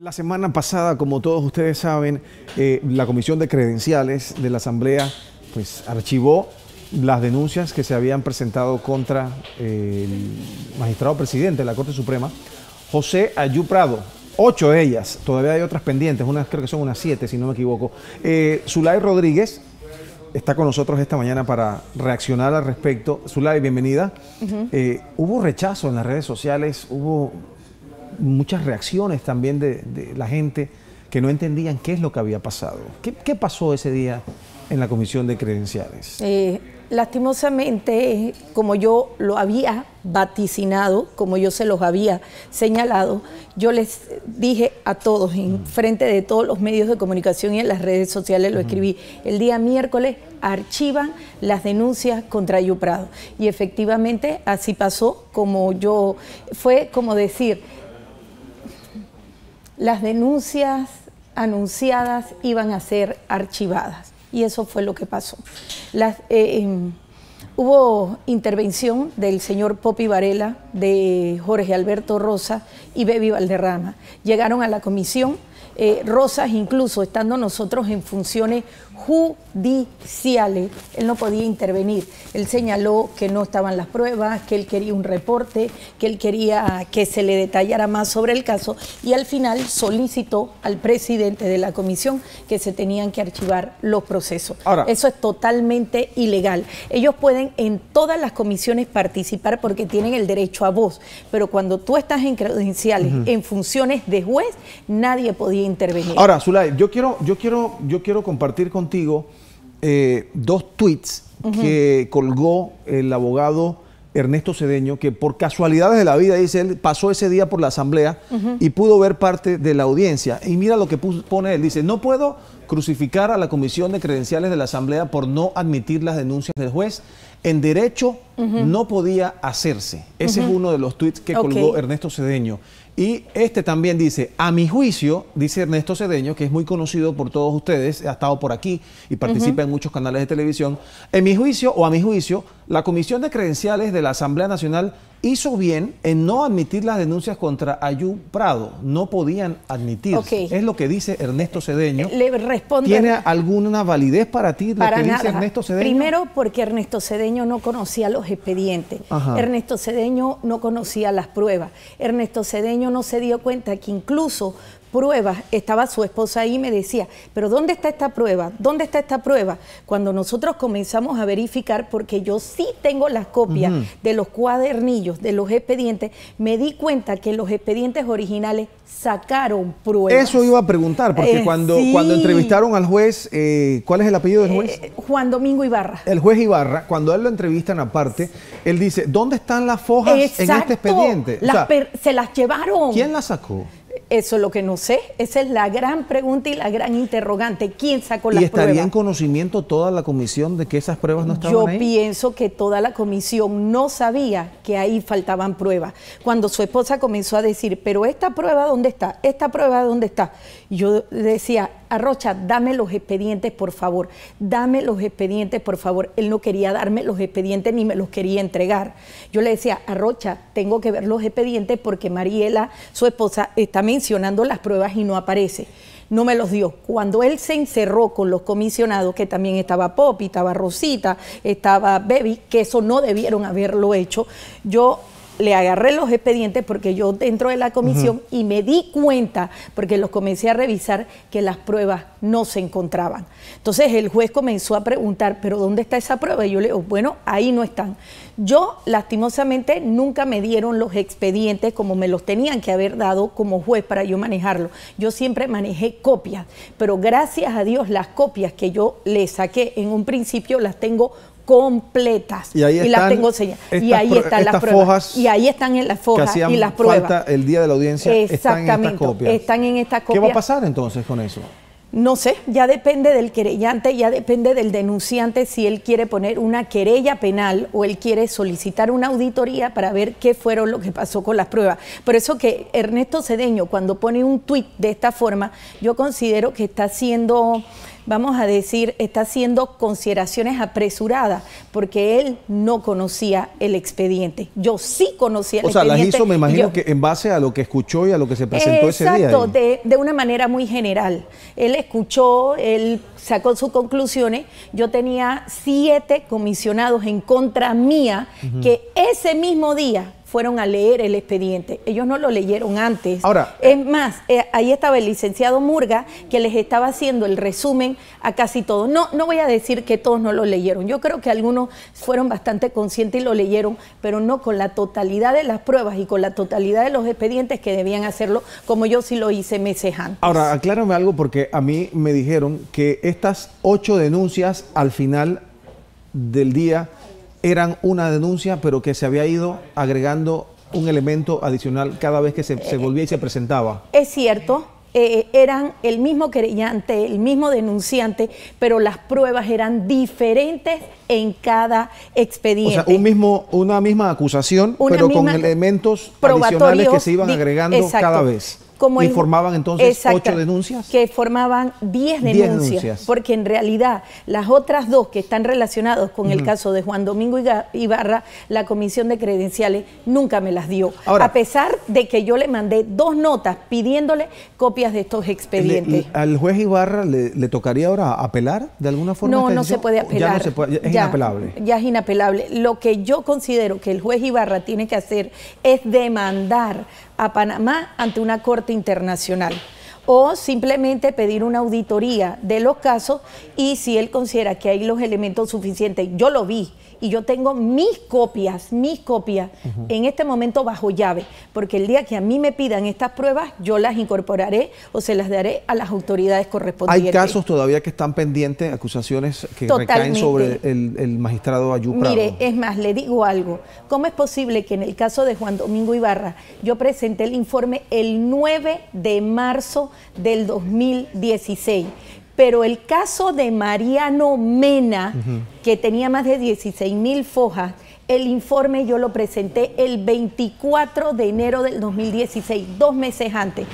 La semana pasada, como todos ustedes saben, eh, la Comisión de Credenciales de la Asamblea pues, archivó las denuncias que se habían presentado contra eh, el magistrado presidente de la Corte Suprema, José Ayuprado, Ocho de ellas, todavía hay otras pendientes, unas creo que son unas siete, si no me equivoco. Eh, Zulay Rodríguez está con nosotros esta mañana para reaccionar al respecto. Zulay, bienvenida. hubo rechazo en las redes sociales, hubo muchas reacciones también de, la gente que no entendían qué es lo que había pasado. ¿Qué, pasó ese día en la comisión de credenciales? Eh, lastimosamente, como yo lo había vaticinado, como yo se los había señalado, yo les dije a todos, en frente de todos los medios de comunicación y en las redes sociales lo escribí, el día miércoles archivan las denuncias contra Yuprado. Y efectivamente así pasó, como yo, fue como decir, las denuncias anunciadas iban a ser archivadas. Y eso fue lo que pasó. Las, eh, em, Hubo intervención del señor Popi Varela, de Jorge Alberto Rosa y Bebi Valderrama. Llegaron a la comisión. Eh, Rosas, incluso estando nosotros en funciones judiciales, él no podía intervenir. Él señaló que no estaban las pruebas, que él quería un reporte, que él quería que se le detallara más sobre el caso y al final solicitó al presidente de la comisión que se tenían que archivar los procesos. Eso es totalmente ilegal. Ellos pueden en todas las comisiones participar porque tienen el derecho a voz, pero cuando tú estás en credenciales, en funciones de juez, nadie podía intervenir. Ahora, Zulay, yo quiero, yo quiero, yo quiero compartir contigo eh, dos tweets que colgó el abogado Ernesto Cedeño, que por casualidades de la vida, dice él, pasó ese día por la asamblea y pudo ver parte de la audiencia. Y mira lo que pone él, dice, no puedo crucificar a la comisión de credenciales de la asamblea por no admitir las denuncias del juez. En derecho no podía hacerse. Ese es uno de los tweets que colgó Ernesto Cedeño. Y este también dice, a mi juicio, dice Ernesto Cedeño, que es muy conocido por todos ustedes, ha estado por aquí y participa en muchos canales de televisión, en mi juicio o a mi juicio, la Comisión de Credenciales de la Asamblea Nacional hizo bien en no admitir las denuncias contra Ayú Prado. No podían admitir. Es lo que dice Ernesto eh, Cedeño. ¿Tiene alguna validez para ti lo que dice Ernesto Cedeño? Primero, porque Ernesto Cedeño no conocía los expedientes. Ernesto Cedeño no conocía las pruebas. Ernesto Cedeño no se dio cuenta que incluso pruebas, estaba su esposa ahí y me decía, pero ¿dónde está esta prueba? ¿Dónde está esta prueba? Cuando nosotros comenzamos a verificar, porque yo sí tengo las copias de los cuadernillos, de los expedientes, me di cuenta que los expedientes originales sacaron pruebas. Eso iba a preguntar, porque eh, cuando, cuando entrevistaron al juez, eh, ¿cuál es el apellido del juez? Eh, Juan Domingo Ibarra. El juez Ibarra, cuando él lo entrevistan aparte, él dice, ¿dónde están las fojas en este expediente? se las llevaron. ¿Quién las sacó? Eso es lo que no sé. Esa es la gran pregunta y la gran interrogante. ¿Quién sacó las pruebas? ¿Y estaría en conocimiento toda la comisión de que esas pruebas no estaban ahí? Yo pienso que toda la comisión no sabía que ahí faltaban pruebas. Cuando su esposa comenzó a decir, pero esta prueba, ¿dónde está? ¿Esta prueba, ¿dónde está? Yo decía, Arrocha, dame los expedientes, por favor, dame los expedientes, por favor. Él no quería darme los expedientes ni me los quería entregar. Yo le decía, Arrocha, tengo que ver los expedientes porque Mariela, su esposa, está mencionando las pruebas y no aparece no me los dio. Cuando él se encerró con los comisionados, que también estaba Poppy, estaba Rosita, estaba Baby, que eso no debieron haberlo hecho, yo le agarré los expedientes porque yo dentro de la comisión y me di cuenta, porque los comencé a revisar, que las pruebas no se encontraban. Entonces el juez comenzó a preguntar, pero ¿dónde está esa prueba? Y yo le digo, bueno, ahí no están. Yo lastimosamente nunca me dieron los expedientes como me los tenían que haber dado como juez para yo manejarlo. Yo siempre manejé copias, pero gracias a Dios las copias que yo le saqué en un principio las tengo completas. Y, ahí las tengo Y ahí están las pruebas. y ahí están en las fojas y las pruebas. el día de la audiencia. Están en estas copias. ¿Qué va a pasar entonces con eso? No sé, ya depende del querellante, ya depende del denunciante si él quiere poner una querella penal o él quiere solicitar una auditoría para ver qué fueron lo que pasó con las pruebas. Por eso que Ernesto Cedeño cuando pone un tuit de esta forma, yo considero que está siendo vamos a decir, está haciendo consideraciones apresuradas, porque él no conocía el expediente. Yo sí conocía el expediente. O sea, las hizo, me imagino, que en base a lo que escuchó y a lo que se presentó ese día. Exacto, de, una manera muy general. Él escuchó, él sacó sus conclusiones. Yo tenía siete comisionados en contra mía que ese mismo día fueron a leer el expediente. Ellos no lo leyeron antes. Ahora, es más, eh, ahí estaba el licenciado Murga que les estaba haciendo el resumen a casi todos. No, no voy a decir que todos no lo leyeron. Yo creo que algunos fueron bastante conscientes y lo leyeron, pero no con la totalidad de las pruebas y con la totalidad de los expedientes que debían hacerlo, como yo sí lo hice meses antes. Ahora, aclárame algo porque a mí me dijeron que estas ocho denuncias al final del día eran una denuncia, pero que se había ido agregando un elemento adicional cada vez que se, eh, volvía y se presentaba. Es cierto, eh, eran el mismo creyente, el mismo denunciante, pero las pruebas eran diferentes en cada expediente. O sea, un mismo, una misma acusación, pero con elementos adicionales que se iban agregando cada vez. Como ¿Y formaban entonces ocho denuncias? Que formaban diez denuncias, porque en realidad las otras dos que están relacionadas con el caso de Juan Domingo Ibarra, la comisión de credenciales nunca me las dio, a pesar de que yo le mandé dos notas pidiéndole copias de estos expedientes. ¿Al juez Ibarra le, tocaría ahora apelar de alguna forma? No, este no se puede apelar. es inapelable. Ya es inapelable. Lo que yo considero que el juez Ibarra tiene que hacer es demandar a Panamá ante una corte internacional o simplemente pedir una auditoría de los casos y si él considera que hay los elementos suficientes, yo lo vi y yo tengo mis copias, mis copias en este momento bajo llave, porque el día que a mí me pidan estas pruebas, yo las incorporaré o se las daré a las autoridades correspondientes. Hay casos todavía que están pendientes, acusaciones que recaen sobre el, magistrado Ayú Mire, es más, le digo algo. ¿Cómo es posible que en el caso de Juan Domingo Ibarra, yo presenté el informe el 9 de marzo del 2016. Pero el caso de Mariano Mena, que tenía más de 16 mil fojas, el informe yo lo presenté el 24 de enero del 2016, dos meses antes.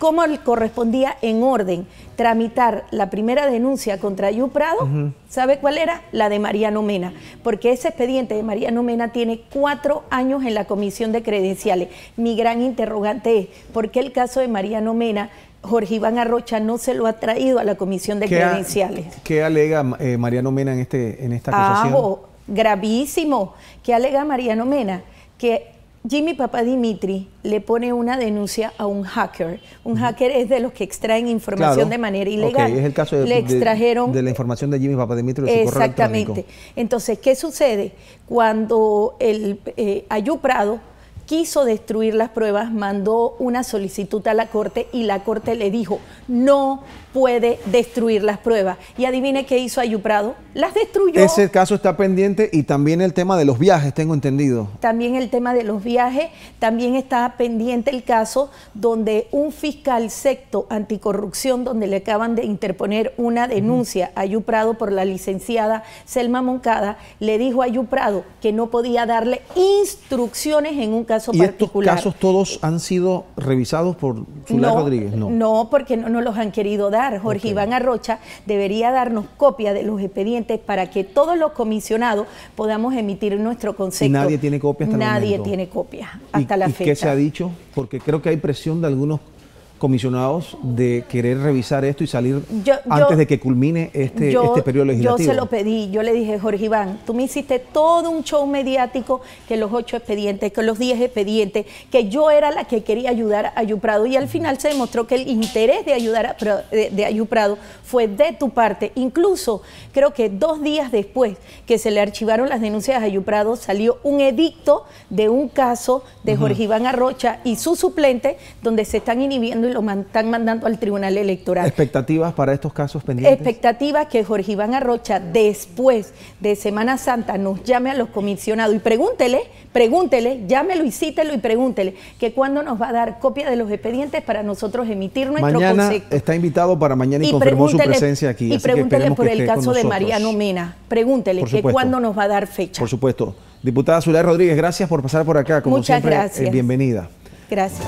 Como correspondía en orden tramitar la primera denuncia contra Yu Prado, ¿sabe cuál era? La de Mariano Mena, porque ese expediente de Mariano Mena tiene cuatro años en la Comisión de Credenciales. Mi gran interrogante es, ¿por qué el caso de Mariano Mena Jorge Iván Arrocha no se lo ha traído a la comisión de credenciales. ¿Qué alega eh, Mariano Mena en, este, en esta acusación? Ah, gravísimo. ¿Qué alega Mariano Mena? Que Jimmy Papá Dimitri le pone una denuncia a un hacker. Un hacker es de los que extraen información de manera ilegal. Es el caso de, le extrajeron, de, la información de Jimmy Papá Dimitri. exactamente. Entonces, ¿qué sucede? Cuando el eh, Ayuprado quiso destruir las pruebas, mandó una solicitud a la Corte y la Corte le dijo, no puede destruir las pruebas. Y adivine qué hizo Ayuprado, las destruyó. Ese caso está pendiente y también el tema de los viajes, tengo entendido. También el tema de los viajes, también está pendiente el caso donde un fiscal secto anticorrupción, donde le acaban de interponer una denuncia a Ayuprado por la licenciada Selma Moncada, le dijo a Ayuprado que no podía darle instrucciones en un caso ¿Y estos casos todos han sido revisados por Zulá Rodríguez? No, no porque no los han querido dar. Jorge Iván Arrocha debería darnos copia de los expedientes para que todos los comisionados podamos emitir nuestro concepto. ¿Y nadie tiene copia hasta Nadie el momento? tiene copia hasta la fecha. ¿Y ¿Qué se ha dicho? Porque creo que hay presión de algunos comisionados de querer revisar esto y salir antes de que culmine este, este periodo legislativo? Yo se lo pedí, yo le dije, Jorge Iván, tú me hiciste todo un show mediático que los ocho expedientes, que los diez expedientes, que yo era la que quería ayudar a Ayuprado y al final se demostró que el interés de ayudar a, de, Ayuprado fue de tu parte. Incluso creo que dos días después que se le archivaron las denuncias a Ayuprado salió un edicto de un caso de Jorge Iván Arrocha y su suplente donde se están inhibiendo lo están mandando al Tribunal Electoral. ¿Expectativas para estos casos pendientes? Expectativas que Jorge Iván Arrocha, después de Semana Santa, nos llame a los comisionados y pregúntele, pregúntele, llámelo y cítelo y pregúntele que cuándo nos va a dar copia de los expedientes para nosotros emitir nuestro mañana está invitado para mañana y, confirmó su presencia aquí. Y pregúntele por el caso de Mariano Mena, pregúntele que cuándo nos va a dar fecha. Por supuesto. Diputada Zulay Rodríguez, gracias por pasar por acá. Como Muchas siempre, eh, gracias. bienvenida. Gracias.